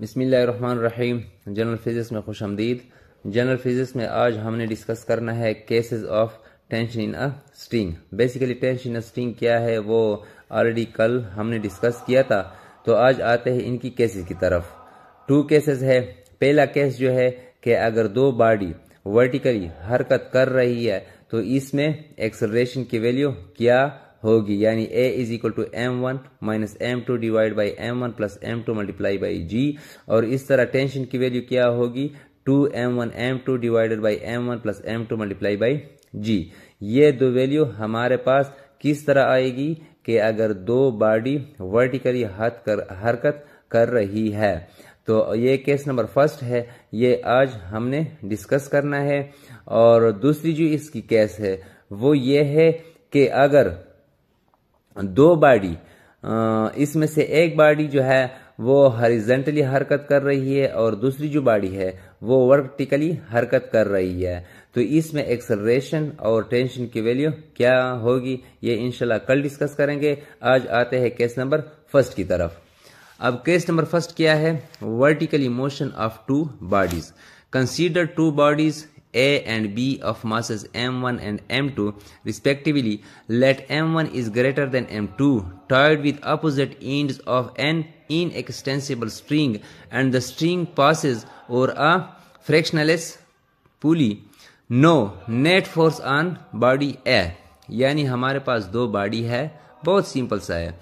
बसमीम general physics में खुश आमदीद जनरल फिज़िक्स में आज हमने डिस्कस करना है cases of tension in a string basically tension in a string क्या है वो ऑलरेडी कल हमने डिस्कस किया था तो आज आते हैं इनकी केसेस की तरफ टू केसेस है पहला केस जो है कि अगर दो बॉडी वर्टिकली हरकत कर रही है तो इसमें एक्सलेशन की वैल्यू क्या होगी यानी a is equal to M one minus m two divide by M one plus M two multiply by g और इस तरह टेंशन की वैल्यू क्या होगी two M one M two divided by M one plus M two multiply by g ये दो value हमारे पास किस तरह आएगी कि अगर दो बॉडी वर्टिकली हाथ कर हरकत कर रही है तो ये केस नंबर फर्स्ट है ये आज हमने डिस्कस करना है और दूसरी जो इसकी केस है वो ये है कि अगर दो बाड़ी इसमें से एक बाड़ी जो है वो हरिजेंटली हरकत कर रही है और दूसरी जो बाड़ी है वो वर्टिकली हरकत कर रही है तो इसमें एक्सलेशन और टेंशन की वैल्यू क्या होगी ये इनशाला कल डिस्कस करेंगे आज आते हैं केस नंबर फर्स्ट की तरफ अब केस नंबर फर्स्ट क्या है vertically motion of two bodies consider two bodies A and B of masses M1 and M2 respectively, let M1 is greater than M2, tied with opposite ends of an inextensible string and the string passes over a fractionless pulley. No net force on body A. यानी हमारे पास दो body है बहुत simple सा है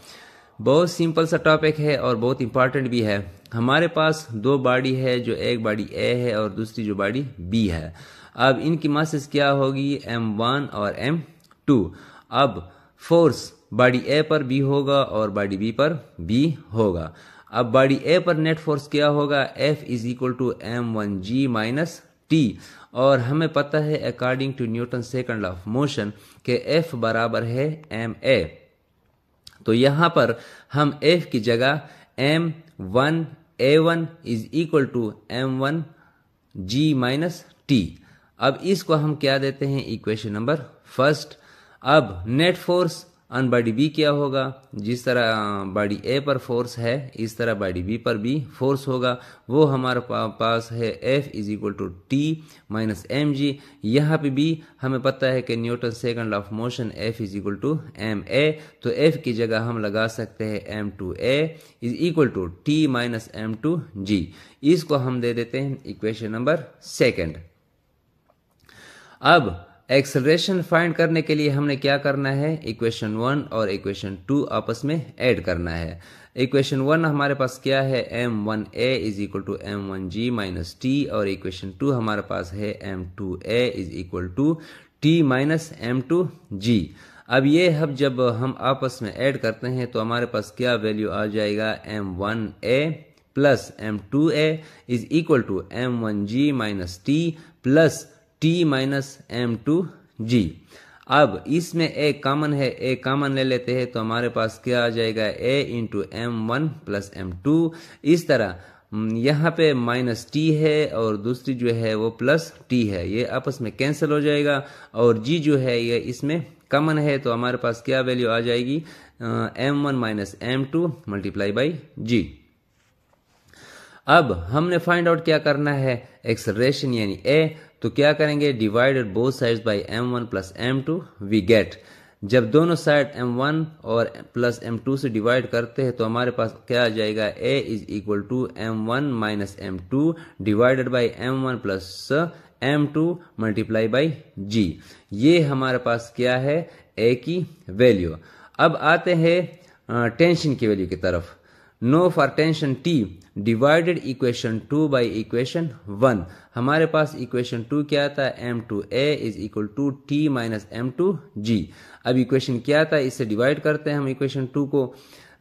बहुत simple सा topic है और बहुत इंपॉर्टेंट भी है हमारे पास दो बॉडी है जो एक बॉडी ए है और दूसरी जो बॉडी बी है अब इनकी मासेस क्या होगी एम वन और एम टू अब फोर्स बॉडी ए पर बी होगा और बॉडी बी पर बी होगा अब बॉडी ए पर नेट फोर्स क्या होगा F is equal to M one g minus T और हमें पता है according to Newton second of motion के एफ बराबर है एम ए तो यहां पर हम एफ की जगह m one a one is equal to M one g minus T अब इसको हम क्या देते हैं इक्वेशन नंबर फर्स्ट अब net force on body B क्या होगा जिस तरह बॉडी ए पर फोर्स है इस तरह बॉडी बी पर भी फोर्स होगा वो हमारे पास है F is equal to T minus m g यहाँ पर भी हमें पता है कि Newton second of motion F is equal to m a तो एफ की जगह हम लगा सकते हैं m two a is equal to T minus m two g इसको हम दे देते हैं इक्वेशन नंबर सेकेंड अब एक्सलरेशन फाइंड करने के लिए हमने क्या करना है इक्वेशन वन और इक्वेशन टू आपस में ऐड करना है इक्वेशन वन हमारे पास क्या है m one a is equal to M one g minus T और इक्वेशन टू हमारे पास है m two a is equal to T minus m two g अब ये हम जब हम आपस में ऐड करते हैं तो हमारे पास क्या वैल्यू आ जाएगा m one a plus M two a is equal to M one g minus T plus T minus m two g अब इसमें ए कॉमन है ए कॉमन ले लेते हैं तो हमारे पास क्या आ जाएगा a into M one plus M two इस तरह हम्म, यहाँ पे माइनस टी है और दूसरी जो है वो प्लस टी है ये आपस में कैंसिल हो जाएगा और जी जो है ये इसमें कॉमन है तो हमारे पास क्या वैल्यू आ जाएगी m one minus m two multiply by g अब हमने फाइंड आउट क्या करना है एक्सलेशन यानी ए तो क्या करेंगे divided both sides by m one plus M two we get जब दोनों साइड m1 और प्लस m2 से डिवाइड करते हैं तो हमारे पास क्या आ जाएगा a is equal to M one minus m two divided by M one plus M two multiply by g ये हमारे पास क्या है a की वैल्यू अब आते हैं टेंशन की वैल्यू की तरफ now for tension T divided equation two by equation one हमारे पास इक्वेशन टू क्या था m two a is equal to T minus m two g अब इक्वेशन क्या था इससे डिवाइड करते हैं हम इक्वेशन टू को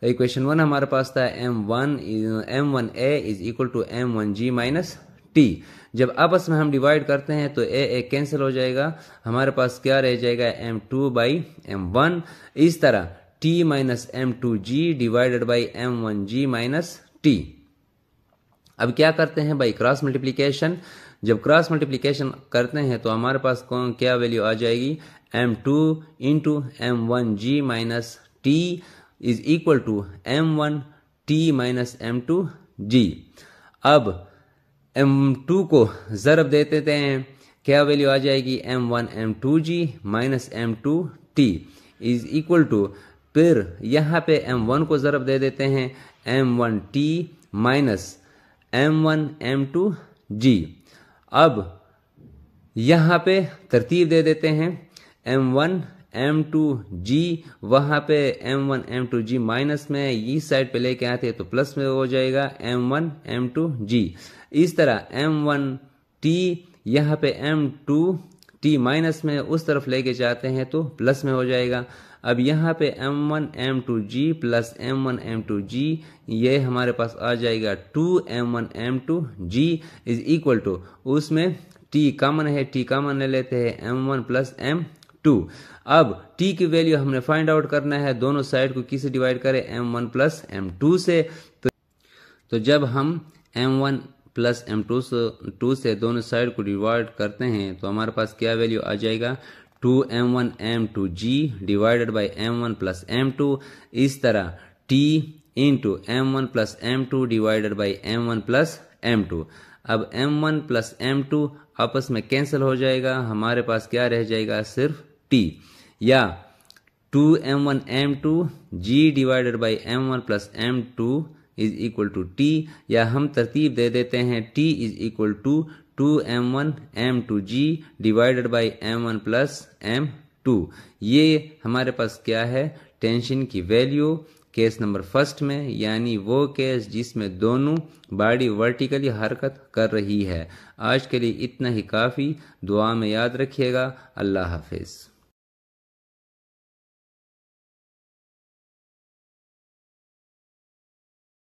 इक्वेशन वन हमारे पास था m one m one a is equal to M one g minus T जब आपस में हम डिवाइड करते हैं तो ए ए कैंसिल हो जाएगा हमारे पास क्या रह जाएगा m two by M one इस तरह T minus m two ji divided by M one g minus T अब क्या करते हैं बाई क्रॉस मल्टीप्लीकेशन जब क्रॉस मल्टीप्लीकेशन करते हैं तो हमारे पास कौन क्या वैल्यू आ जाएगी m two into M one g minus T is equal to M one T minus m two g अब एम टू को ज़रब दे देते हैं क्या वैल्यू आ जाएगी m one M two g minus m two T is equal to फिर यहाँ पे m1 को ज़रब दे देते हैं m1t minus m1 to g अब यहाँ पे तरतीब दे देते हैं m1 टू जी वहाँ पे m1 टू जी माइनस में ये साइड पे लेके आते हैं तो प्लस में हो जाएगा m1 टू जी इस तरह m1 t यहाँ पे टू टी माइनस में उस तरफ लेके जाते हैं तो प्लस में हो जाएगा अब यहाँ पे m one M two g plus m one M two g ये हमारे पास आ जाएगा two M one M two g is equal to उसमें टी कॉमन है टी कॉमन ले लेते हैं m one plus M two अब टी की वैल्यू हमने फाइंड आउट करना है दोनों साइड को किसे डिवाइड करें m one plus M two से तो, तो जब हम m one plus M two से टू से दोनों साइड को डिवाइड करते हैं तो हमारे पास क्या वैल्यू आ जाएगा two M one M two ji divided by M one plus M two इस तरह T into M one plus M two divided by M one plus M two अब M one plus M two आपस में cancel हो जाएगा हमारे पास क्या रह जाएगा सिर्फ टी या two M one M two ji divided by M one plus M two is equal to T या हम तरतीब दे देते हैं T is equal to two M one M two ji divided by M one plus M two ये हमारे पास क्या है टेंशन की वैल्यू केस नंबर फर्स्ट में यानी वो केस जिसमें दोनों बॉडी वर्टिकली हरकत कर रही है आज के लिए इतना ही काफ़ी दुआ में याद रखिएगा अल्लाह हाफिज़